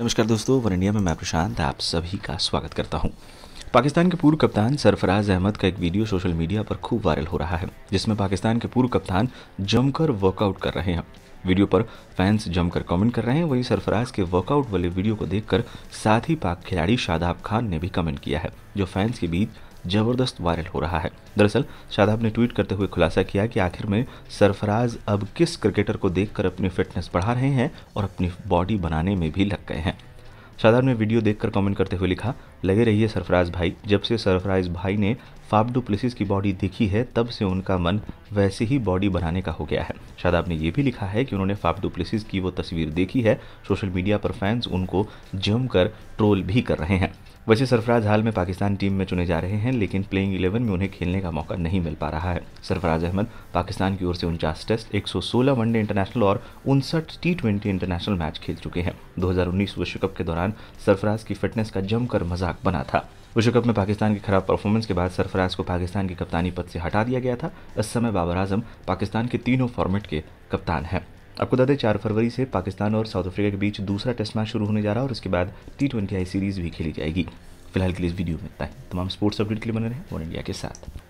नमस्कार दोस्तों one India में मैं प्रशांत आप सभी का स्वागत करता हूं पाकिस्तान के पूर्व कप्तान सरफराज अहमद का एक वीडियो सोशल मीडिया पर खूब वायरल हो रहा है जिसमें पाकिस्तान के पूर्व कप्तान जमकर वर्कआउट कर रहे हैं वीडियो पर फैंस जमकर कमेंट कर रहे हैं वहीं सरफराज के वर्कआउट वाले वीडियो को देखकर साथ ही पाक खिलाड़ी शादाब खान ने भी कमेंट किया है जो फैंस के बीच जबरदस्त वायरल हो रहा है दरअसल शादाब ने ट्वीट करते हुए खुलासा किया कि आखिर में सरफराज अब किस क्रिकेटर को देखकर अपनी फिटनेस बढ़ा रहे हैं और अपनी बॉडी बनाने में भी लग गए हैं शादाब ने वीडियो देखकर कमेंट करते हुए लिखा लगे रहिए सरफराज भाई जब से सरफराज भाई ने फाबडू प्लेसिस की बॉडी देखी है तब से उनका मन वैसे ही बॉडी बनाने का हो गया है शादाब ने यह भी लिखा है कि उन्होंने फाबडू प्लेसिस की वो तस्वीर देखी है सोशल मीडिया पर फैंस उनको जम कर ट्रोल भी कर रहे हैं वैसे सरफराज हाल में पाकिस्तान टीम में चुने जा रहे हैं लेकिन प्लेइंग इलेवन में उन्हें खेलने का मौका नहीं मिल पा रहा है सरफराज अहमद पाकिस्तान की ओर से उनचास टेस्ट 116 वनडे इंटरनेशनल और उनसठ टी ट्वेंटी इंटरनेशनल मैच खेल चुके हैं 2019 विश्व कप के दौरान सरफराज की फिटनेस का जमकर मजाक बना था विश्व कप में पाकिस्तान की खराब परफॉर्मेंस के बाद सरफराज को पाकिस्तान की कप्तानी पद से हटा दिया गया था इस समय बाबर आजम पाकिस्तान के तीनों फॉर्मेट के कप्तान हैं आपको बता दें चार फरवरी से पाकिस्तान और साउथ अफ्रीका के बीच दूसरा टेस्ट मैच शुरू होने जा रहा है और उसके बाद टी ट्वेंटी आई सीरीज़ भी खेली जाएगी फिलहाल के लिए इस वीडियो में इतना तमाम स्पोर्ट्स अपडेट के लिए बने रहे वन इंडिया के साथ